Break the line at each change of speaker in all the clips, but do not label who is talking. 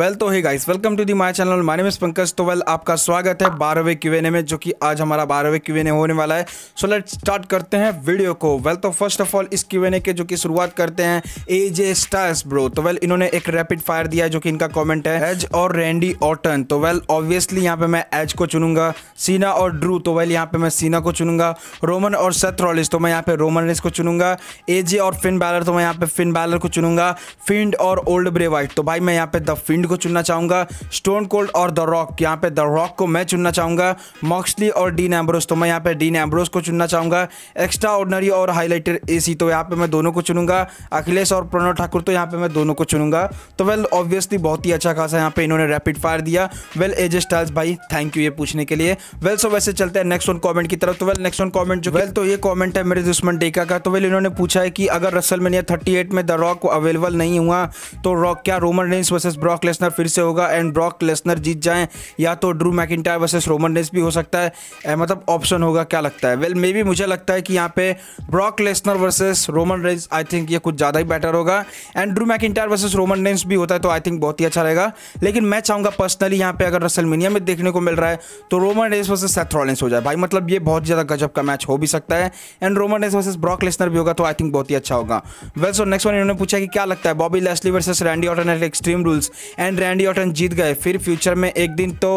Well तो है guys welcome to the my channel my name is Pankaj तो well आपका स्वागत है बारहवें क्यूएनए में जो कि आज हमारा बारहवें क्यूएनए होने वाला है सो लेट स्टार्ट करते हैं वीडियो को वेल तो फर्स्ट ऑफ ऑल इस क्यूएनए के जो कि शुरुआत करते हैं एजे स्टार्स ब्रो तो वेल इन्होंने एक रैपिड फायर दिया जो कि इनका कॉमेंट है एज और रैंडी ऑटन तो वेल ऑब्वियसली यहाँ पे मैं एज को चुनूंगा सीना और ड्रू तो वेल यहाँ पे मैं सीना को चुनूंगा रोमन और सथ रॉलिस तो मैं यहाँ पे रोमन रेस को चुनूंगा एजे और फिन बैलर तो मैं यहाँ पे फिन बैलर को चुनूंगा फिंड और ओल्ड ब्रेवाइट तो भाई मैं यहाँ पे द फिंड को चुनना चाहूंगा स्टोन कोल्ड और द रॉक यहाँ पे द रॉक को मैं चुनना चाहूंगा मॉक्सली और डीन एम्ब्रोस तो मैं यहाँ पे डीन एम्ब्रोस को चुनना चाहूंगा एक्स्ट्रा ऑर्डनरी और हाईलाइटेड ए तो यहाँ पे मैं दोनों को चुनूंगा अखिलेश और प्रणव ठाकुर तो यहाँ पे मैं दोनों को चुनूंगा तो वेल ऑब्वियसली बहुत ही अच्छा खासा यहाँ पे इन्होंने रैपिड फायर दिया वेल एज स्टाइल्स भाई थैंक यू ये पूछने के लिए वेल सो वैसे चलते हैं नेक्स्ट वन कॉमेंट की तरफ तो वेल नेक्स्ट वन कॉमेंट जो वेल तो ये कॉमेंट है मेरे दुश्मन डेका का तो वेल इन्होंने पूछा है कि अगर रसल मैंने थर्टी में द रॉक अवेलेबल नहीं हुआ तो रॉक क्या Roman Reigns versus Brock Lesnar फिर से होगा एंड ब्रॉक लेसनर जीत जाएं या तो Drew McIntyre versus Roman Reigns भी हो सकता है ए, मतलब ऑप्शन होगा क्या लगता है वेल मे बी मुझे लगता है कि यहाँ पे Brock Lesnar versus Roman Reigns I think ये कुछ ज़्यादा ही बेटर होगा and Drew McIntyre versus Roman Reigns भी होता है तो आई थिंक बहुत ही अच्छा रहेगा लेकिन मैं चाहूँगा पर्सनली यहाँ पे अगर रसल में देखने को मिल रहा है तो रोमन रेस वर्सेज सेथ्रॉलेंस हो जाए भाई मतलब ये बहुत ज़्यादा गजब का मैच हो भी सकता है and Roman Reigns versus Brock Lesnar भी होगा तो आई थिंक बहुत ही अच्छा होगा वेल सो नेक्स्ट वन इन्होंने पूछा कि क्या लगता है Bobby Lashley versus Randy Orton extreme rules and and Randy Orton जीत गए फिर फ्यूचर में एक दिन तो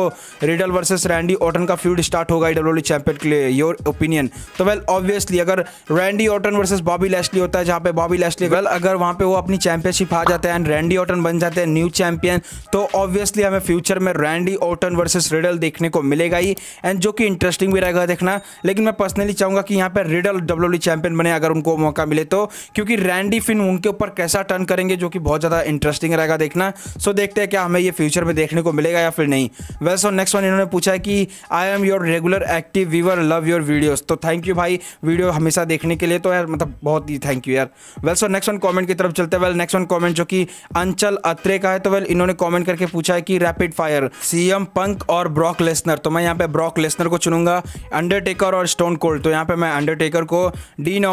रिडल वर्सेस रैंडी ऑटन का फ्यूड स्टार्ट होगा डब्ल्यू चैंपियन के लिए योर ओपिनियन तो वेल ऑब्वियसली अगर Randy Orton versus Bobby Lashley होता है जहाँ पे बॉबी लैशली वेल अगर वहाँ पे वो अपनी चैंपियनशिप आ जाते हैं एंड रैंडी ऑटन बन जाते हैं न्यू चैंपियन तो ऑब्वियसली हमें फ्यूचर में रैंडी ऑटन वर्सेस रिडल देखने को मिलेगा ही एंड जो कि इंटरेस्टिंग भी रहेगा देखना लेकिन मैं पर्सनली चाहूंगा कि यहाँ पर रिडल डब्ल्यू चैंपियन e बने अगर उनको मौका मिले तो क्योंकि रैंडी फिन उनके ऊपर कैसा टर्न करेंगे जो कि बहुत ज़्यादा इंटरेस्टिंग रहेगा देखना सो देखते देखते हैं क्या हमें ये फ्यूचर में देखने को मिलेगा या फिर नहीं वैसे सो नेक्स्ट वन इन्होंने पूछा है कि I am your regular active viewer love your videos तो थैंक यू भाई वीडियो हमेशा देखने के लिए तो यार मतलब बहुत ही थैंक यू यार well so next one comment की तरफ चलते हैं वेल नेक्स्ट वन कॉमेंट जो कि अंचल अत्रे का है तो वेल इन्होंने कॉमेंट करके पूछा है कि रैपिड फायर सीएम पंक और ब्रॉक लेसनर तो मैं यहाँ पे ब्रॉक लेसनर को चुनूंगा अंडरटेकर और स्टोन कोल्ड तो यहाँ पे मैं अंडरटेकर को Dean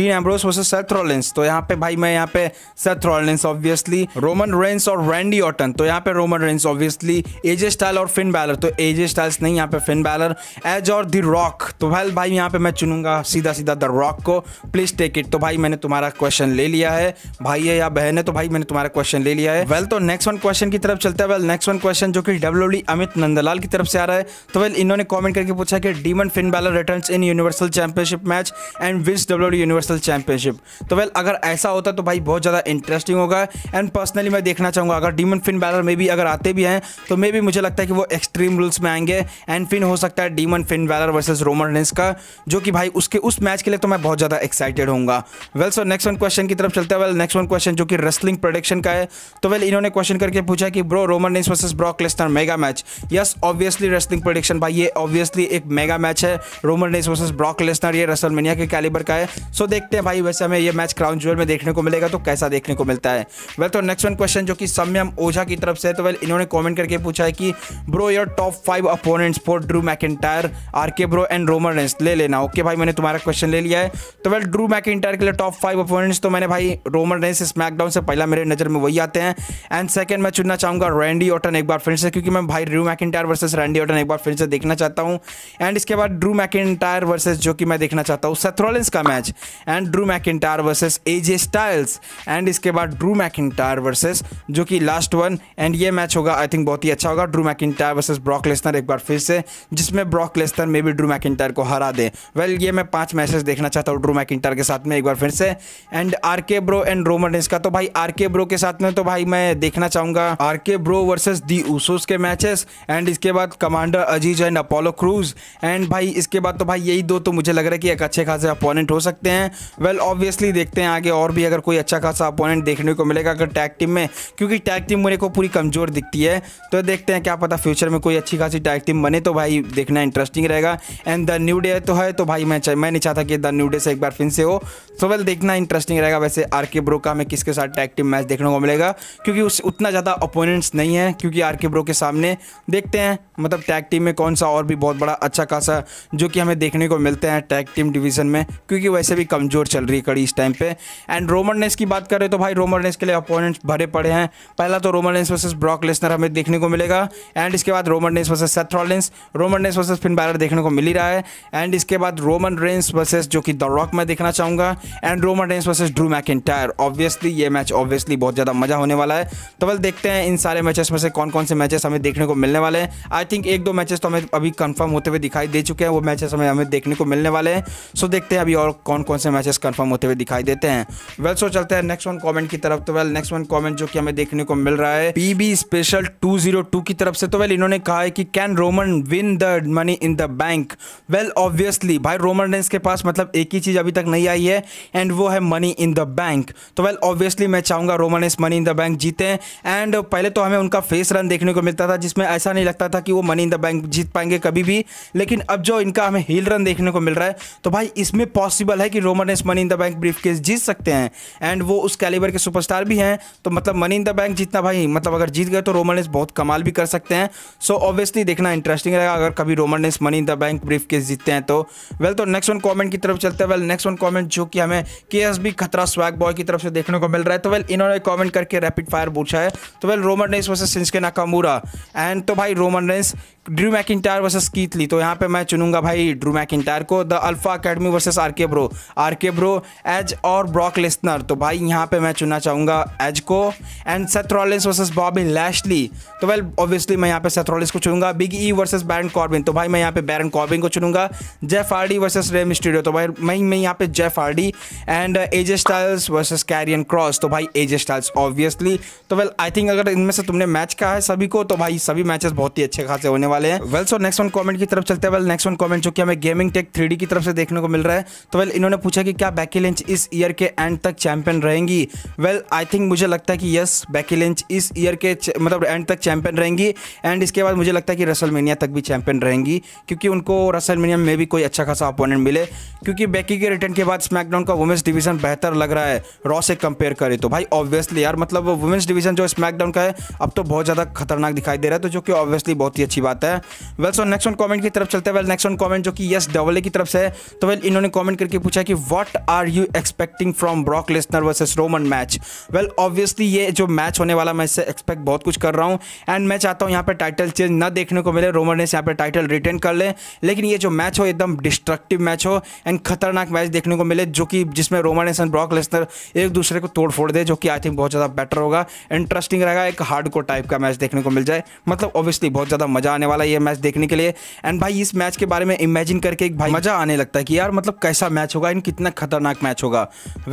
Dean Ambrose versus Seth Rollins तो यहाँ पे भाई मैं यहाँ पे Seth Rollins obviously Roman Reigns और रैंडी ऑटन रन तो यहाँ पे Roman Reigns obviously AJ Style और फिन बैलर तो एजे स्टाइल्स नहीं यहाँ पे फिन बैलर एज और द रॉक तो भाई भाई यहाँ पे मैं चुनूंगा सीधा सीधा द रॉक को प्लीज टेक इट तो भाई मैंने तुम्हारा क्वेश्चन ले लिया है भाई है या बहन है तो भाई मैंने तुम्हारा क्वेश्चन ले लिया है वेल तो नेक्स्ट वन क्वेश्चन की तरफ चलता है वेल नेक्स्ट वन क्वेश्चन जो कि डब्ल्यू अमित नंदलाल की तरफ से आ रहा है तो वेल इन्होंने कॉमेंट करके पूछा कि Demon Finn Balor return in universal championship match and wins W universal championship तो वेल अगर ऐसा होता तो भाई बहुत ज़्यादा इंटरेस्टिंग होगा एंड पर्सनली मैं देखना चाहूंगा अगर डीमन फिन बैलर में भी अगर आते भी हैं तो मे भी मुझे लगता है कि वो एक्सट्रीम रूल्स में आएंगे एंड फिन हो सकता है Demon Finn Balor versus Roman Reigns का जो कि भाई उसके उस मैच के लिए तो मैं बहुत ज़्यादा एक्साइटेड होऊंगा well so next one question की तरफ चलते हैं वेल नेक्स्ट वन क्वेश्चन जो कि रेस्लिंग प्रोडक्शन का है तो वेल इन्होंने क्वेश्चन करके पूछा कि bro Roman Reigns versus Brock Lesnar mega match yes obviously wrestling production भाई ये ऑब्वियसली एक मेगा मैच है Roman Reigns versus Brock Lesnar ये रेसलमेनिया के कैलिबर का है सो देखते हैं भाई वैसे हमें यह मैच क्राउन ज्वेल में देखने को मिलेगा तो कैसा देखने को मिलता है वेल तो नेक्स्ट वन क्वेश्चन जो कि सम्यम ओझा पूछा की तरफ से तो वेल इन्होंने कॉमेंट करके पूछा है कि bro your top five opponents for Drew McIntyre R K bro and Roman Reigns ले लेना ओके भाई मैंने तुम्हारा क्वेश्चन ले लिया है तो वेल ड्रू मैकेंटायर के लिए टॉप फाइव अपोनेंट्स तो मैंने भाई रोमर रेंस स्मैकडाउन से पहला मेरे नज़र में वही आते हैं एंड सेकंड मैं चुनना चाहूंगा रैंडी ऑटन एक बार फिर से क्योंकि मैं भाई Drew McIntyre versus Randy Orton एक बार फिर से देखना चाहता हूँ एंड इसके बाद ड्रू मैकेंटायर वर्सेज जो कि मैं देखना चाहता हूँ सेथरोलिंस का match and Drew McIntyre versus AJ Styles and इसके बाद ड्रू मैकेंटायर वर्सेस जो कि लास्ट वन वन एंड ये मैच होगा आई थिंक बहुत ही अच्छा होगा Drew McIntyre versus Brock Lesnar एक बार फिर से जिसमें Brock Lesnar maybe Drew McIntyre को हरा दे वेल well, ये मैं पांच मैचेस देखना चाहता हूँ ड्रू मैक इंटायर के साथ में एक बार फिर से and R K bro and Roman Reigns का तो भाई आर के ब्रो के साथ में तो भाई मैं देखना चाहूंगा R K bro versus the Usos के मैचेस एंड इसके बाद Commander Azeez and Apollo Crews and भाई इसके बाद तो भाई यही दो तो मुझे लग रहा है कि एक अच्छे खासे अपोनेंट हो सकते हैं वेल well, ऑब्वियसली देखते हैं आगे और भी अगर कोई अच्छा खासा अपोनेंट देखने को मिलेगा अगर टैग टीम में क्योंकि टैग टीम मुझे को पूरी कमज़ोर दिखती है तो देखते हैं क्या पता फ्यूचर में कोई अच्छी खासी टैग टीम बने तो भाई देखना इंटरेस्टिंग रहेगा एंड द न्यू डे तो है तो भाई मैं मैं नहीं चाहता कि द न्यू डे से एक बार फिर से हो तो वेल देखना इंटरेस्टिंग रहेगा वैसे आर के ब्रो का हमें किसके साथ टैग टीम मैच देखने को मिलेगा क्योंकि उस उतना ज़्यादा अपोनेंट्स नहीं है क्योंकि आर के ब्रो के सामने देखते हैं मतलब टैग टीम में कौन सा और भी बहुत बड़ा अच्छा खासा जो कि हमें देखने को मिलते हैं टैग टीम डिवीज़न में क्योंकि वैसे भी कमज़ोर चल रही है कड़ी इस टाइम पे एंड रोमन नेस की बात करें तो भाई रोमन नेस के लिए अपोनेंट्स भरे पड़े हैं पहला तो Roman Roman Reigns versus Brock Lesnar हमें देखने को मिलेगा एंड इसके बाद Roman Reigns versus Seth Rollins Roman Reigns versus Finn Balor देखने को मिल ही रहा है एंड इसके बाद रोमन रेंस वर्सेस जो कि द रॉक मैं देखना चाहूंगा and Roman Reigns versus Drew McIntyre obviously ये मैच ऑब्वियसली बहुत ज़्यादा मजा होने वाला है तो वेल देखते हैं इन सारे मैचेस में से कौन कौन से मैचेस हमें देखने को मिलने वाले हैं आई थिंक एक दो मैचेस तो हमें अभी कन्फर्म होते हुए दिखाई दे चुके हैं वो मैचेस हमें हमें देखने को मिलने वाले हैं सो देखते हैं अभी और कौन कौन से मैचेस कन्फर्म होते हुए दिखाई देते हैं वेल सो चलते हैं नेक्स्ट वन कॉमेंट की तरफ तो वेल नेक्स्ट वन कॉमेंट जो कि हमें देखने को मिल रहा है है पीबी स्पेशल 202 की तरफ से तो वेल इन्होंने कहा है कि can Roman win the money in the bank well obviously भाई रोमन रेंस के पास मतलब एक ही चीज़ अभी तक नहीं आई है एंड वो है मनी इन द बैंक तो वेल ऑब्वियसली मैं चाहूंगा Roman Reigns money in the bank जीते एंड पहले तो हमें उनका फेस रन देखने को मिलता था जिसमें ऐसा नहीं लगता था कि वो मनी इन द बैंक जीत पाएंगे कभी भी लेकिन अब जो इनका हमें हील रन देखने को मिल रहा है तो भाई इसमें पॉसिबल है कि Roman Reigns money in the bank brief जीत सकते हैं एंड वो उस कैलिबर के सुपरस्टार भी हैं तो मतलब मनी इन द बैंक जीतना भाई मतलब अगर जीत गए तो रोमन रेंस बहुत कमाल भी कर सकते हैं सो so, ऑब्वियसली देखना इंटरेस्टिंग रहेगा अगर कभी Roman Reigns money in the bank briefcase जीतते हैं तो वेल तो नेक्स्ट वन कॉमेंट की तरफ चलते हैं वेल नेक्स्ट वन कॉमेंट जो कि हमें के खतरा स्वैग बॉय की तरफ से देखने को मिल रहा है तो वेल इन्होंने कॉमेंट करके रैपिड फायर पूछा है तो well Roman Reigns versus Shinsuke Nakamura and तो भाई Roman Reigns Drew McIntyre versus Keith तो यहाँ पे मैं चुनूंगा भाई ड्रू मैकिटायर को the Alpha Academy versus R K bro R K bro Edge और ब्रॉक लेस्नर तो भाई यहाँ पे मैं चुनना चाहूँगा एज को and Seth Rollins versus Bobby Lashley तो वेल ऑब्वियसली मैं यहाँ पे सेथ्रॉलिस को चुनूंगा Big E versus Baron Corbin तो भाई मैं यहाँ पे बैरन कॉर्बिन को चुनूंगा Jeff Hardy versus Rey Mysterio तो भाई मैं मैं यहाँ पे Jeff Hardy and AJ Styles versus Karrion Kross तो भाई एज स्टाइल्स ऑब्वियसली तो वेल आई थिंक अगर इनमें से तुमने मैच कहा है सभी को तो भाई सभी मैचेस बहुत ही अच्छे खासे होने वाले हैं well so next one comment की तरफ चलते हैं वेल नेक्स्ट वन कमेंट जो कि हमें गेमिंग टेक थ्री की तरफ से देखने को मिल रहा है तो वेल इन्होंने पूछा कि क्या बैकी लिंच इस ईयर के एंड तक चैंपियन रहेंगी वेल आई थिंक मुझे लगता है कि यस बैकी लिंच इस ईयर के मतलब एंड तक चैंपियन रहेंगी एंड इसके बाद मुझे लगता है कि रसलमेनिया तक भी चैंपियन रहेंगी क्योंकि उनको रसलमेनिया में भी कोई अच्छा खासा अपोनेंट मिले क्योंकि बैकी के रिटर्न के बाद स्मैकडाउन का वुमेंस डिवीजन बेहतर लग रहा है रॉ से कंपेयर करें तो भाई ऑब्वियसली यार मतलब वुमेंस डिवीजन जो स्मैकडाउन का है अब तो बहुत ज़्यादा खतरनाक दिखाई दे रहा है तो जो कि ऑब्वियसली बहुत ही अच्छी बात आता है well so next one comment की तरफ चलते हैं वेल नेक्स्ट वन कमेंट जो कि यस डबल की तरफ से है तो वेल इन्होंने कमेंट करके पूछा कि what are you expecting from Brock Lesnar versus Roman match well obviously ये जो मैच होने वाला मैं इससे एक्सपेक्ट बहुत कुछ कर रहा हूँ एंड मैं चाहता हूँ यहाँ पर टाइटल चेंज न देखने को मिले रोमन ने यहाँ पर टाइटल रिटेन कर ले लेकिन ये जो मैच हो एकदम डिस्ट्रक्टिव मैच हो एंड खतरनाक मैच देखने को मिले जो कि जिसमें रोमन एंड ब्रॉक लेसनर एक दूसरे को तोड़ फोड़ दे जो कि आई थिंक बहुत ज़्यादा बेटर होगा इंटरेस्टिंग रहेगा एक हार्ड को टाइप का मैच देखने को मिल जाए मतलब ऑब्वियसली बहुत ज़्यादा मजा आने वाला ये मैच देखने के लिए एंड भाई इस मैच के बारे में इमेजिन करके एक भाई मजा आने लगता है कि यार मतलब कैसा मैच होगा इन कितना खतरनाक मैच होगा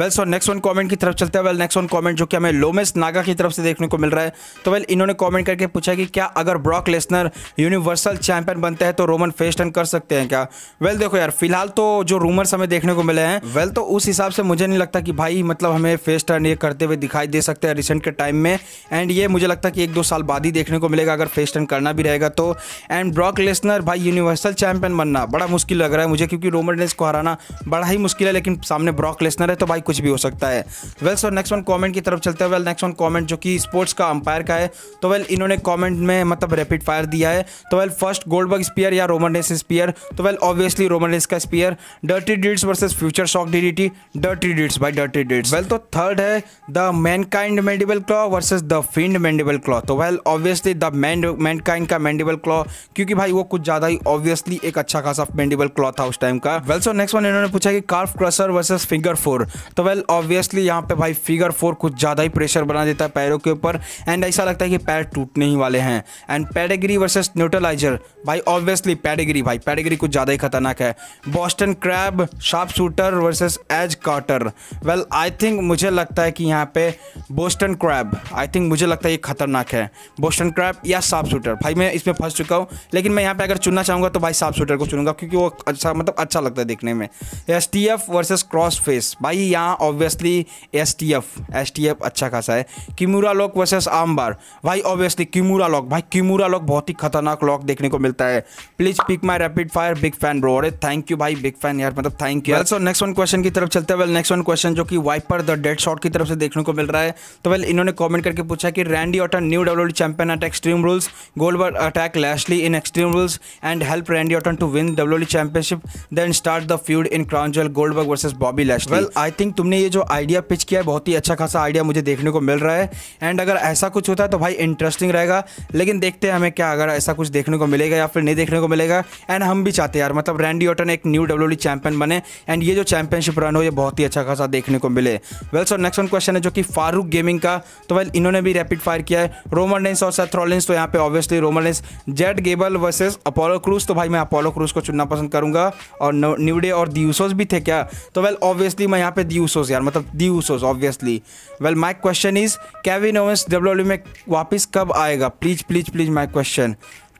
well so next one comment की तरफ चलते हैं वेल नेक्स्ट वन कॉमेंट जो कि हमें लोमेस नागा की तरफ से देखने को मिल रहा है तो वेल इन्होंने कॉमेंट करके पूछा कि क्या अगर ब्रॉक लेसनर यूनिवर्सल चैंपियन बनते हैं तो रोमन फेस्ट कर सकते हैं क्या वेल देखो यार फिलहाल तो जो रूमर्स हमें देखने को मिले हैं वेल तो उस हिसाब से मुझे नहीं लगता कि भाई मतलब हमें फेस्ट ये करते हुए दिखाई दे सकते हैं रिसेंट के टाइम में एंड ये मुझे लगता है कि एक दो साल बाद ही देखने को मिलेगा अगर फेस्ट करना भी रहेगा तो एंड ब्रॉक लेसनर भाई यूनिवर्सल चैंपियन बनना बड़ा मुश्किल लग रहा है मुझे क्योंकि रोमन रेंस को हराना बड़ा ही मुश्किल है लेकिन सामने ब्रॉक लेसनर है तो भाई कुछ भी हो सकता है well sir next one comment की तरफ चलते हैं वेल नेक्स्ट वन कॉमेंट जो कि स्पोर्ट्स का अंपायर का है तो वेल इन्होंने कॉमेंट में मतलब रेपिड फायर दिया है तो well first Goldberg spear या रोमन रेस स्पीयर तो वेल ऑब्वियसली रोमन रेस का spear dirty deeds versus future shock D D dirty deeds by dirty deeds well तो थर्ड है the Mankind mandible claw versus the Fiend mandible claw तो well obviously the man Mankind का mandible claw so क्योंकि भाई वो कुछ ज़्यादा ही obviously एक अच्छा खासा पेंडेबल क्लॉथ था उस टाइम का वेल सो नेक्स्ट वन इन्होंने पूछा कि calf crusher versus figure four तो वेल ऑब्वियसली यहाँ पे भाई फिगर फोर कुछ ज़्यादा ही प्रेशर बना देता है पैरों के ऊपर एंड ऐसा लगता है कि पैर टूटने ही वाले हैं एंड पैडेगिरी वर्सेज न्यूट्रलाइजर भाई ऑब्वियसली पैडेगिरी भाई पैडेगिरी कुछ ज़्यादा ही खतरनाक है Boston crab sharpshooter versus edge cutter well I think मुझे लगता है कि यहाँ पे बोस्टन क्रैब आई थिंक मुझे लगता है ये खतरनाक है बोस्टन क्रैब या शार्प शूटर भाई मैं इसमें फंस चुका चुका हूँ लेकिन मैं यहाँ पे अगर चुनना चाहूँगा तो भाई साफ शूटर को चुनूंगा क्योंकि वो अच्छा मतलब अच्छा लगता है देखने में S T F versus crossface भाई यहाँ obviously S T F S T F अच्छा खासा है किमूरा लॉक वर्सेज आम बार भाई ऑब्वियसली किमूरा लॉक भाई किमूरा लॉक बहुत ही खतरनाक लॉक देखने को मिलता है please pick my rapid fire big fan bro अरे थैंक यू भाई बिग फैन यार मतलब thank you so next one question की तरफ चलते हैं वेल नेक्स्ट वन क्वेश्चन जो कि वाइपर द डेड शॉट की तरफ से देखने को मिल रहा है तो वेल इन्होंने कमेंट करके पूछा कि Randy Orton new W champion attack stream rules gold attack Lash Lashley in Extreme Rules and help Randy Orton to win WWE Championship, then start the feud in Crown Jewel Goldberg versus Bobby Lashley. Well, I think तुमने ये जो idea pitch किया है बहुत ही अच्छा खासा idea मुझे देखने को मिल रहा है and अगर ऐसा कुछ होता है तो भाई interesting रहेगा लेकिन देखते हैं हमें क्या अगर ऐसा कुछ देखने को मिलेगा या फिर नहीं देखने को मिलेगा and हम भी चाहते हैं यार मतलब Randy Orton एक new WWE champion बने and ये जो championship run हो ये बहुत ही अच्छा खासा देखने को मिले well so next one question है जो कि फारूक गेमिंग का तो वेल इन्होंने भी रैपिड फायर किया है रोमन रेंस और सेथ रॉलिंस तो यहाँ पे ऑब्वियसली रोमन रेंस जेट जेड गेबल वर्सेस अपोलो क्रूज तो भाई मैं अपोलो क्रूज को चुनना पसंद करूंगा और न्यूडे और दियूसोस भी थे क्या तो वेल ऑब्वियसली मैं यहाँ पे दियूसोस यार मतलब the Usos obviously well my question is Kevin Owens W में वापस कब आएगा please please please my question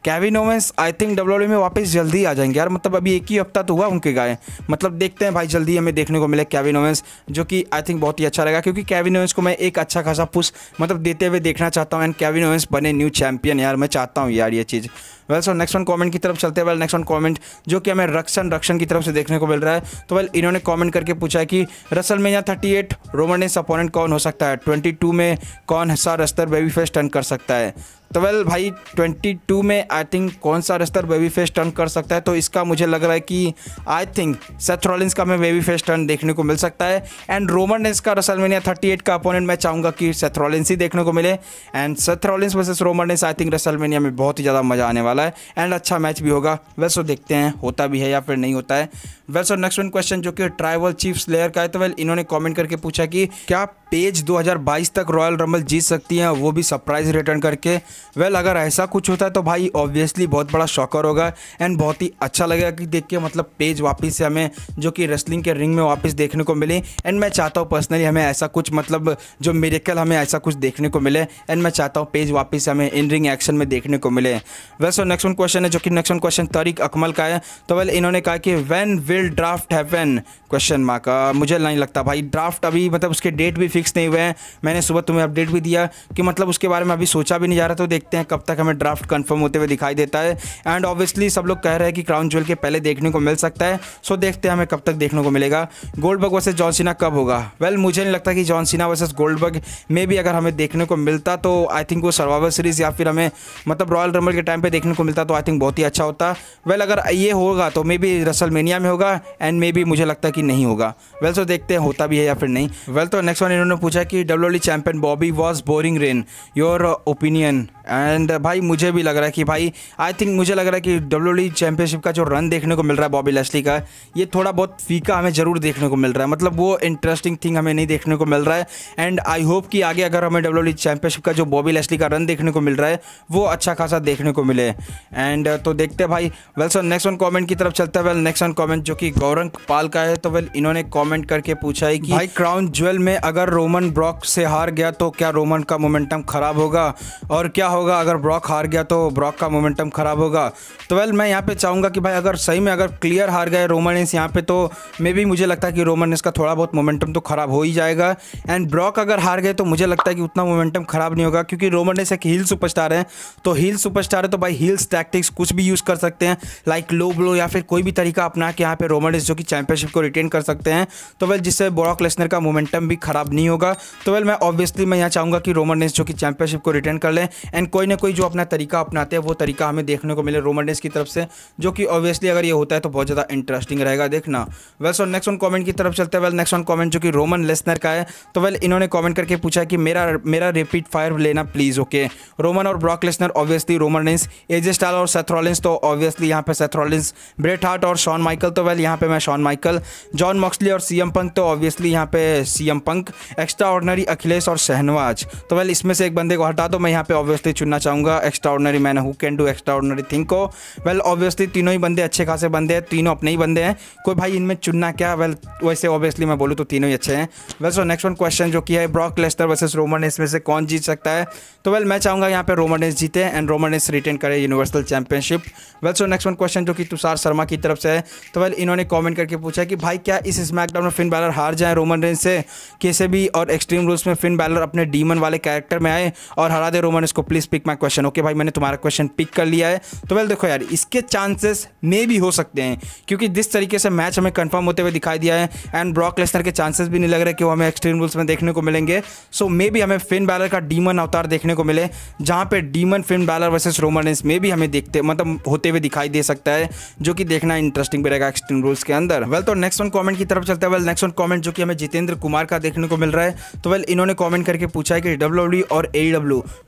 Kevin Owens I think W में वापस जल्दी आ जाएंगे यार मतलब अभी एक ही हफ्ता तो हुआ उनके गाय मतलब देखते हैं भाई जल्दी हमें देखने को मिले कैविन ओवेंस जो कि आई थिंक बहुत ही अच्छा लगा क्योंकि कैविन ओवेंस को मैं एक अच्छा खासा पुश मतलब देते हुए देखना चाहता हूँ एंड कैविन ओवेंस बने न्यू चैंपियन यार मैं चाहता हूँ यार ये चीज़ well sir next one comment की तरफ चलते हैं वेल नेक्स्ट वन कॉमेंट जो कि हमें रक्षण रक्षण की तरफ से देखने को मिल रहा है तो वेल इन्होंने कमेंट करके पूछा है कि रसल में यहाँ थर्टी एट रोमनेस अपोनेंट कौन हो सकता है ट्वेंटी टू में कौन सा रस्तर बेबी फेस्ट टर्न कर सकता है वेल भाई ट्वेंटी टू में आई थिंक कौन सा रेस्टर बेबी फेस टर्न कर सकता है तो इसका मुझे लग रहा है कि आई थिंक सेथ रॉलिंस का मैं बेबी फेस टर्न देखने को मिल सकता है एंड रोमन रेंस का रसलमेनिया थर्टी एट का अपोनेंट मैं चाहूँगा कि सेथ रॉलिंस ही देखने को मिले and Seth Rollins versus Roman Reigns I think WrestleMania में बहुत ही ज़्यादा मज़ा आने वाला है एंड अच्छा मैच भी होगा वैसे देखते हैं होता भी है या फिर नहीं होता है वैसे नेक्स्ट वन क्वेश्चन जो कि ट्राइवल चीफ स्लेयर का है तो वेल इन्होंने कॉमेंट करके पूछा कि क्या पेज दो तक रॉयल रमल जीत सकती हैं वो भी सरप्राइज रिटर्न करके वेल well, अगर ऐसा कुछ होता है तो भाई ऑब्वियसली बहुत बड़ा शॉकर होगा एंड बहुत ही अच्छा लगेगा कि देख के मतलब पेज वापस से हमें जो कि रेसलिंग के रिंग में वापस देखने को मिले एंड मैं चाहता हूँ पर्सनली हमें ऐसा कुछ मतलब जो मेरेकल हमें ऐसा कुछ देखने को मिले एंड मैं चाहता हूँ पेज वापस हमें इन रिंग एक्शन में देखने को मिले वैसे नेक्स्ट वन क्वेश्चन है जो कि next one question Tariq Akmal का है तो वेल इन्होंने कहा कि when will draft happen question mark मुझे नहीं लगता भाई ड्राफ्ट अभी मतलब उसके डेट भी फिक्स नहीं हुए हैं मैंने सुबह तुम्हें अपडेट भी दिया कि मतलब उसके बारे में अभी सोचा भी नहीं जा रहा तो देखते हैं कब तक हमें ड्राफ्ट कन्फर्म होते हुए दिखाई देता है एंड ऑब्वियसली सब लोग कह रहे हैं कि क्राउन ज्वेल के पहले देखने को मिल सकता है सो देखते हैं हमें कब तक देखने को मिलेगा गोल्ड बग वर्सेज जॉनसिना कब होगा वेल well, मुझे नहीं लगता कि जॉनसिना वर्सेज गोल्ड बग में भी अगर हमें देखने को मिलता तो आई थिंक वो सर्वाइवर सीरीज़ या फिर हमें मतलब रॉयल रमल के टाइम पर देखने को मिलता तो आई थिंक बहुत ही अच्छा होता वेल well, अगर ये होगा तो मे बी रसलमेनिया में होगा एंड मे बी मुझे लगता है कि नहीं होगा वेल सो देखते हैं होता भी है या फिर नहीं वेल तो नेक्स्ट वन इन्होंने पूछा कि W champion Bobby was boring reign your opinion and uh, भाई मुझे भी लग रहा है कि भाई आई थिंक मुझे लग रहा है कि डब्ल्यू चैंपियनशिप e का जो रन देखने को मिल रहा है बॉबी लेस्ली का ये थोड़ा बहुत फीका हमें ज़रूर देखने को मिल रहा है मतलब वो इंटरेस्टिंग थिंग हमें नहीं देखने को मिल रहा है एंड आई होप कि आगे अगर हमें डब्ल्यू चैंपियनशिप e का जो बॉबी लेस्ली का रन देखने को मिल रहा है वो अच्छा खासा देखने को मिले एंड uh, तो देखते हैं भाई well sir next one comment की तरफ चलता है वेल नेक्स्ट वन कॉमेंट जो कि गौरंग पाल का है तो वेल इन्होंने कॉमेंट करके पूछा है कि भाई क्राउन ज्वेल में अगर रोमन ब्रॉक से हार गया तो क्या रोमन का मोमेंटम खराब होगा और क्या होगा अगर ब्रॉक हार गया तो ब्रॉक का मोमेंटम खराब होगा तो वेल मैं यहाँ पे चाहूँगा कि भाई अगर सही में अगर क्लियर हार गए रोमन रोमनेस यहाँ पे तो मे भी मुझे लगता है कि रोमनेस का थोड़ा बहुत मोमेंटम तो खराब हो ही जाएगा एंड ब्रॉक अगर हार गए तो मुझे लगता है कि उतना मोमेंटम खराब नहीं होगा क्योंकि रोमनेस एक हिल सुपरस्टार है तो हिल सुपरस्टार है तो भाई हिल्स टैक्टिक्स कुछ भी यूज़ कर सकते हैं लाइक लो ब्लो या फिर कोई भी तरीका अपना के यहाँ पे रोमनेस जो कि चैंपियनशिप को रिटेन कर सकते हैं तो वेल जिससे ब्रॉक लेसनर का मोमेंटम भी खराब नहीं होगा तो वेल मैं ऑब्वियसली मैं यहाँ चाहूँगा कि रोमनेस जो कि चैंपियनशिप को रिटेन कर लें कोई ना कोई जो अपना तरीका अपनाते हैं वो तरीका हमें देखने को मिले रोमडेस की तरफ से जो कि ऑब्वियसली अगर ये होता है तो बहुत ज़्यादा इंटरेस्टिंग रहेगा देखना well so next one comment की तरफ चलते हैं वेल नेक्स्ट वन कॉमेंट जो कि रोमन लेसनर का है तो वेल इन्होंने कॉमेंट करके पूछा कि मेरा मेरा रिपीट फायर लेना प्लीज़ ओके रोमन और Brock Lesnar obviously Roman Reigns AJ Styles और सेथ्रॉलिंस तो ऑब्वियसली यहाँ पर सेथ्रॉलिंस ब्रेट हार्ट और शॉन माइकल तो वेल यहाँ पर मैं शॉन माइकल जॉन मॉक्सली और सी पंक तो ऑब्वियसली यहाँ पे C Punk extraordinary Akhilesh और शहनवाज तो वेल तो तो इसमें से एक बंदे को हटा दो मैं यहाँ पे ऑब्वियसली चुनना चाहूँगा extraordinary man who can do extraordinary thing को वेल ऑब्वियसली तीनों ही बंदे अच्छे खासे बंदे हैं तीनों अपने ही बंदे हैं कोई भाई इनमें चुनना क्या वेल वैसे ऑब्वियसली मैं बोलूँ तो तीनों ही अच्छे हैं well so next one question जो कि है ब्रॉक लेस्टर वर्सेस रोमन इसमें से कौन जीत सकता है तो वेल मैं चाहूँगा यहाँ पे रोमन जीते एंड रोमन रिटेन करे universal championship well so next one question जो कि तुषार शर्मा की तरफ से है तो वेल इन्होंने कॉमेंट करके पूछा कि भाई क्या इस स्मैकडाउन में फिन बैलर हार जाए रोमन रेंज से कैसे भी और एक्सट्रीम रूल्स में फिन बैलर अपने डीमन वाले कैरेक्टर में आए और हरा दे रोमन इसको please please pick my question okay भाई मैंने तुम्हारा क्वेश्चन पिक कर लिया है तो वेल देखो यार इसके चांसेस मे भी हो सकते हैं क्योंकि जिस तरीके से मैच हमें कंफर्म होते हुए दिखाई दिया है एंड ब्रॉक लेसनर के चांसेस भी नहीं लग रहे कि वो हमें एक्सट्रीम रूल्स में देखने को मिलेंगे सो मे भी हमें फिन बैलर का डीमन अवतार देखने को मिले जहाँ पर demon Finn Balor versus Roman में भी हमें देखते मतलब होते हुए दिखाई दे सकता है जो कि देखना इंटरेस्टिंग भी रहेगा एक्सट्रीम रूल्स के अंदर वेल तो नेक्स्ट वन कॉमेंट की तरफ चलते हैं वेल नेक्स्ट वन कॉमेंट जो कि हमें जितेंद्र कुमार का देखने को मिल रहा है तो वेल इन्होंने कॉमेंट करके पूछा है कि डब्ल्यू e और ए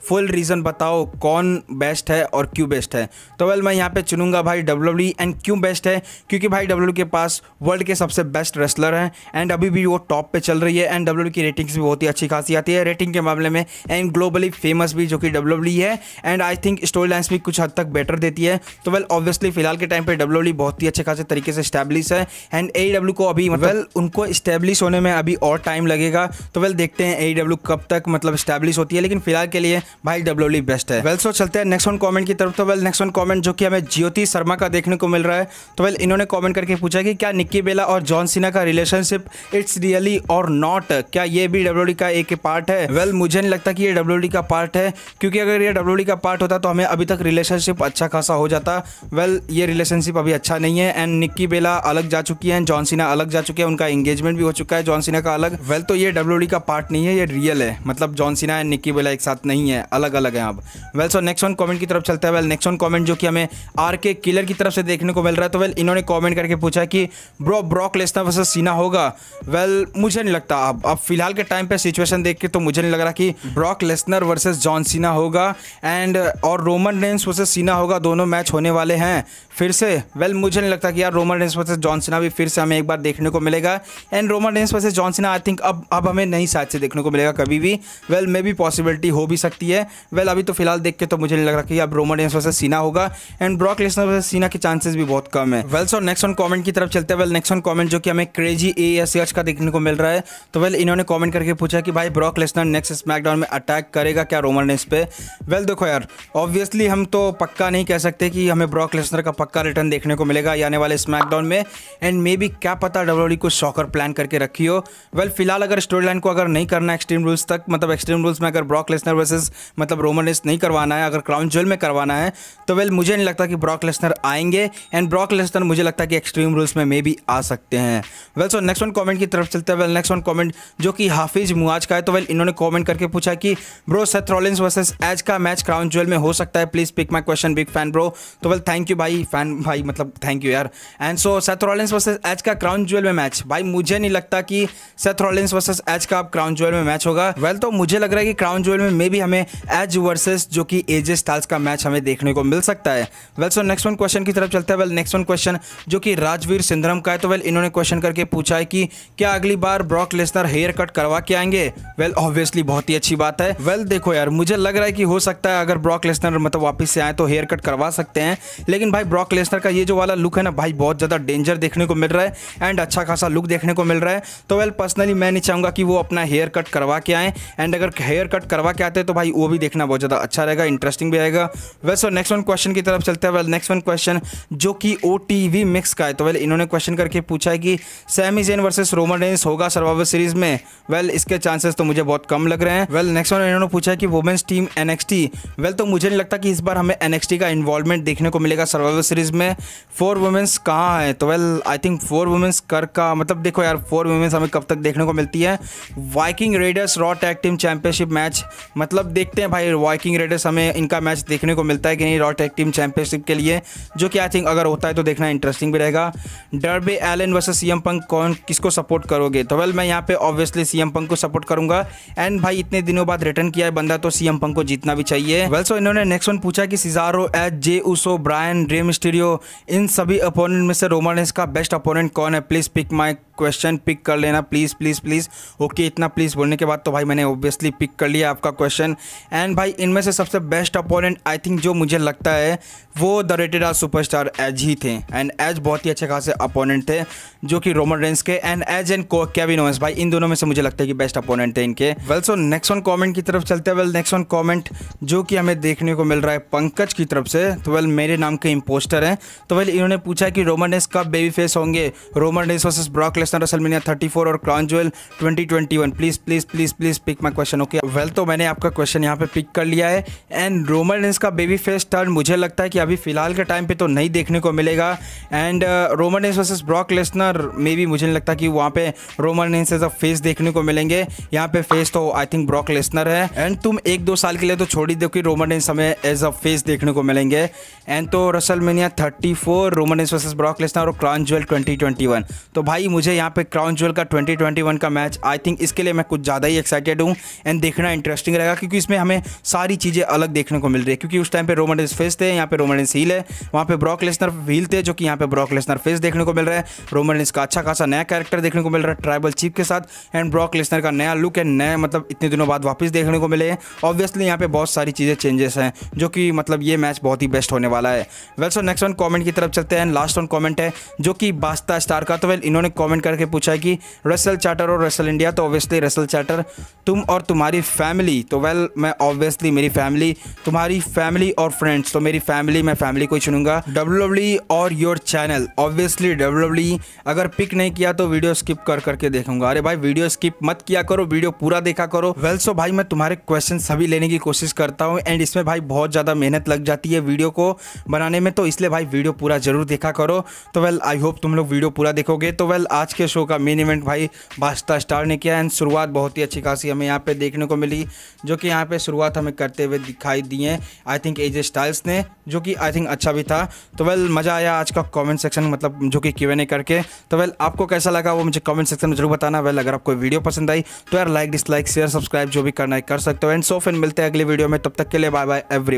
फुल रीजन ऑप्शन बताओ कौन बेस्ट है और क्यों बेस्ट है तो वेल मैं यहाँ पे चुनूंगा भाई डब्ल्यू एंड e क्यों बेस्ट है क्योंकि भाई डब्ल्यू e के पास वर्ल्ड के सबसे बेस्ट रेस्लर हैं एंड अभी भी वो टॉप पे चल रही है एंड डब्ल्यू e की रेटिंग्स भी बहुत ही अच्छी खासी आती है रेटिंग के मामले में एंड ग्लोबली फेमस भी जो कि डब्ल्यू है and I think storylines भी कुछ हद तक बेटर देती है तो वेल ऑब्वियसली फिलहाल के टाइम पर डब्ल्यू बहुत ही अच्छे खासे तरीके से स्टैब्लिश है एंड ए को अभी मतलब well, उनको स्टैब्लिश होने में अभी और टाइम लगेगा तो वेल देखते हैं ए कब तक मतलब स्टैब्लिश होती है लेकिन फिलहाल के लिए भाई डब्ल्यू एब्सोल्युटली बेस्ट है वेल सो चलते हैं नेक्स्ट वन कमेंट की तरफ तो वेल नेक्स्ट वन कमेंट जो कि हमें ज्योति शर्मा का देखने को मिल रहा है तो वेल इन्होंने कमेंट करके पूछा कि क्या निक्की बेला और जॉन सीना का रिलेशनशिप इट्स रियली और नॉट क्या ये भी डब्ल्यू का एक पार्ट है वेल मुझे नहीं लगता कि ये डब्ल्यू का पार्ट है क्योंकि अगर ये डब्ल्यू का पार्ट होता तो हमें अभी तक रिलेशनशिप अच्छा खासा हो जाता वेल ये रिलेशनशिप अभी अच्छा नहीं है एंड निक्की बेला अलग जा चुकी है जॉन सीना अलग जा चुके हैं उनका एंगेजमेंट भी हो चुका है जॉन सीना का अलग वेल तो ये डब्ल्यू का पार्ट नहीं है ये रियल है मतलब जॉन सीना एंड निक्की बेला एक साथ नहीं है अलग अलग हैं आप well so next one comment की तरफ चलते हैं वेल नेक्स्ट वन कमेंट जो कि हमें आर के किलर की तरफ से देखने को मिल रहा है तो वेल इन्होंने कमेंट करके पूछा कि ब्रो ब्रॉक लेसनर वैसा सीना होगा वेल मुझे नहीं लगता अब अब फिलहाल के टाइम पे सिचुएशन देख के तो मुझे नहीं लग रहा कि Brock Lesnar versus John Cena होगा एंड और रोमन रेंस वर्सेस सीना होगा दोनों मैच होने वाले हैं फिर से वेल मुझे नहीं लगता कि यार रोमन रेंस वर्सेज जॉनसिना भी फिर से हमें एक बार देखने को मिलेगा and Roman Reigns versus John Cena I think अब अब हमें नहीं शायद से देखने को मिलेगा कभी भी वेल मे बी भी पॉसिबिलिटी हो भी सकती है वेल well, अभी तो फिलहाल देख के तो मुझे नहीं लग रहा कि अब रोमन रेंस वर्सेज सीना होगा एंड ब्रॉक लेसनर वर्सेज सीना के चांसेस भी बहुत कम है वेल और नेक्स्ट ऑन कॉमेंट की तरफ चलते हैं वेल नेक्स्ट ऑन कॉमेंट जो कि हमें क्रेजी ए एस एच का देखने को मिल रहा है तो वेल इन्होंने कॉमेंट करके पूछा कि भाई ब्रॉक लेसनर नेक्स्ट स्मैकडाउन में अटैक करेगा क्या रोमन रेंस पे वेल देखो यार ऑब्वियसली हम तो पक्का नहीं कह सकते कि हमें ब्रॉक लेसनर का पक्का रिटर्न देखने को मिलेगा आने वाले स्मैकडाउन में एंड मे बी क्या पता डब्ल्यू कुछ शॉकर प्लान करके रखी हो वेल well, फिलहाल अगर स्टोरी लाइन को अगर नहीं करना एक्सट्रीम रूल्स तक मतलब एक्सट्रीम रूल्स में अगर ब्रॉक लेसनर वर्सेज मतलब रोमन रेस नहीं करवाना है अगर क्राउन ज्वेल में करवाना है तो वेल well, मुझे नहीं लगता कि ब्रॉक लेसनर आएंगे एंड ब्रॉक लेसनर मुझे लगता है कि एक्सट्रीम रूल्स में मे बी आ सकते हैं well so next one comment की तरफ चलते हैं वेल नेक्स्ट वन कॉमेंट जो कि हाफिज मुआज का है तो वेल well, इन्होंने कॉमेंट करके पूछा कि bro Seth Rollins versus Edge का मैच क्राउन ज्वेल में हो सकता है please pick my question big fan bro तो वेल थैंक यू भाई फैन भाई मतलब थैंक यू यार and so Seth Rollins versus Edge का क्राउन ज्वेल में मैच भाई मुझे नहीं लगता कि सेथ रॉलिन्स वर्सेस एच का अब क्राउन ज्वेल में मैच होगा वेल तो मुझे लग रहा है कि क्राउन ज्वेल में मे भी हमें एच वर्सेस जो कि एजे स्टाइल्स का मैच हमें देखने को मिल सकता है well so next one question की तरफ चलता है वेल नेक्स्ट वन क्वेश्चन जो कि राजवीर सिंधरम का है तो वेल इन्होंने क्वेश्चन करके पूछा है कि क्या अगली बार ब्रॉक लेसनर हेयर कट करवा के आएंगे वेल ऑब्वियसली बहुत ही अच्छी बात है वेल देखो यार मुझे लग रहा है कि हो सकता है अगर ब्रॉक लेसनर मतलब वापस से आए तो हेयर कट करवा सकते हैं लेकिन भाई ब्रॉक लेस्टर का ये जो वाला लुक है ना भाई बहुत ज़्यादा डेंजर देखने को मिल रहा है एंड अच्छा खासा लुक देखने को मिल रहा है तो वेल पर्सनली मैं नहीं चाहूँगा कि वो अपना हेयर कट करवा के आएँ एंड अगर हेयर कट करवा के आते तो भाई वो भी देखना बहुत ज़्यादा अच्छा रहेगा इंटरेस्टिंग भी आएगा वैसे नेक्स्ट वन क्वेश्चन की तरफ चलते हैं वेल नेक्स्ट वन क्वेश्चन जो कि ओ मिक्स का है तो वेल इन्होंने क्वेश्चन करके पूछा है कि Sami Zayn versus Roman Reigns होगा सर्वाइवर सीरीज में वेल इसके चांसेस तो मुझे बहुत कम लग रहे हैं वेल नेक्स्ट वन इन्होंने पूछा है कि वुमेंस टीम एनएक्सटी वेल तो मुझे नहीं लगता कि इस बार हमें एनएक्सटी का इन्वॉल्वमेंट देखने को मिलेगा सर्वाइवर सीरीज़ में फोर वुमेंस कहाँ है तो well I think four women's कर का मतलब देखो यार फोर वुमेंस हमें कब तक देखने को मिलती है Viking Raiders Raw tag team championship match मतलब देखते हैं भाई वाइकिंग रेडर्स हमें इनका मैच देखने को मिलता है कि नहीं रॉ टैग टीम चैंपियनशिप के लिए जो कि आई थिंक अगर होता है तो देखना इंटरेस्टिंग भी रहेगा Darby Allin versus CM Punk कौन किसको सपोर्ट करोगे तो वेल मैं यहाँ पे ऑब्वियसली सीएम पंक को सपोर्ट करूंगा एंड भाई इतने दिनों बाद रिटर्न किया है बंदा तो सीएम पंक को जीतना भी चाहिए वेल सो इन्होंने नेक्स्ट वन पूछा कि Cesaro Edge Jey Uso Bryan Dream स्टीरियो इन सभी अपोनेंट में से रोमानेस का बेस्ट अपोनेंट कौन है please pick my question pick कर लेना प्लीज़ प्लीज़ प्लीज़ ओके इतना प्लीज़ बोलने के बाद तो भाई मैंने ऑब्वियसली पिक कर लिया आपका क्वेश्चन एंड भाई इनमें से सबसे बेस्ट अपोनेंट आई थिंक जो मुझे लगता है वो the Rated R Superstar Edge ही थे एंड एज बहुत ही अच्छे खासे अपोनेंट थे जो कि रोमन रेंस के एंड एज एंड को कैविन ओवेंस भाई इन दोनों में से मुझे लगता है कि बेस्ट अपोनेंट थे इनके well so next one comment की तरफ चलते वेल नेक्स्ट वन कॉमेंट जो कि हमें देखने को मिल रहा है पंकज की तरफ से तो वेल मेरे नाम के इम्पोस्ट सिस्टर हैं तो वही इन्होंने पूछा कि रोमन रेंस कब बेबी फेस होंगे Roman Reigns versus Brock Lesnar WrestleMania 34 और Crown Crown Jewel 2021 please please please please pick my question okay well तो मैंने आपका क्वेश्चन यहाँ पे पिक कर लिया है एंड रोमन रेंस का बेबी फेस टर्न मुझे लगता है कि अभी फिलहाल के टाइम पर तो नहीं देखने को मिलेगा and Roman Reigns versus Brock Lesnar मे भी मुझे नहीं लगता कि वहाँ पे Roman Reigns as a face देखने को मिलेंगे यहाँ पे फेस तो आई थिंक ब्रॉक लेसनर है एंड तुम एक दो साल के लिए तो छोड़ ही दो कि रोमन रेंस हमें एज अ फेस देखने को मिलेंगे एंड तो wrestle WrestleMania 34 Roman versus Brock Lesnar और क्राउन ज्वेल 2021 तो भाई मुझे यहाँ पे क्राउन ज्वेल का 2021 का मैच आई थिंक इसके लिए मैं कुछ ज़्यादा ही एक्साइटेड हूँ एंड देखना इंटरेस्टिंग रहेगा क्योंकि इसमें हमें सारी चीज़ें अलग देखने को मिल रही है क्योंकि उस टाइम पर रोमन फेस थे यहाँ पे रोमन हील है वहाँ पर ब्रॉक लेसनर व्हील थे जो कि यहाँ पर ब्रॉक लेसनर फेस देखने को मिल रहा है रोमन का अच्छा खासा नया कैरेक्टर देखने को मिल रहा है ट्राइबल चीफ के साथ एंड ब्रॉक लेसनर का नया लुक एंड नया मतलब इतने दिनों बाद वापस देखने को मिले हैं ऑब्वियसली यहाँ पर बहुत सारी चीज़ें चेंजेस हैं जो कि मतलब ये मैच बहुत ही बेस्ट होने वाला है वेल नेक्स्ट वन कमेंट की तरफ चलते हैं लास्ट वन कमेंट है जो कि बास्ता स्टार का तो वेल इन्होंने कमेंट करके पूछा है कि रसल चार्टर और रसल इंडिया तो ऑब्वियसली रसल चार्टर तुम और तुम्हारी फैमिली तो वेल मैं ऑब्वियसली मेरी फैमिली तुम्हारी फैमिली और फ्रेंड्स तो मेरी फैमिली मैं फैमिली को चुनूंगा डब्ल्यू e और योर चैनल ऑब्वियसली डब्ल्यू अगर पिक नहीं किया तो वीडियो स्किप कर करके देखूंगा अरे भाई वीडियो स्किप मत किया करो वीडियो पूरा देखा करो वेल सो भाई मैं तुम्हारे क्वेश्चन सभी लेने की कोशिश करता हूँ एंड इसमें भाई बहुत ज़्यादा मेहनत लग जाती है वीडियो को बनाने में तो इस इसलिए भाई वीडियो पूरा जरूर देखा करो तो वेल आई होप तुम लोग वीडियो पूरा देखोगे तो वेल आज के शो का मेन इवेंट भाई भाजपा स्टार ने किया एंड शुरुआत बहुत ही अच्छी खासी हमें यहाँ पे देखने को मिली जो कि यहाँ पे शुरुआत हमें करते हुए दिखाई दिए आई थिंक एजे स्टाइल्स ने जो कि आई थिंक अच्छा भी था तो वेल मज़ा आया आज का कॉमेंट सेक्शन मतलब जो कि नहीं करके तो वेल आपको कैसा लगा वो मुझे कॉमेंट सेक्शन में जरूर बताना वेल अगर आपको वीडियो पसंद आई तो यार लाइक डिसलाइक शेयर सब्सक्राइब जो भी करना है कर सकते हो एंड सो फिर मिलते हैं अगले वीडियो में तब तक के लिए बाय बाय एवरी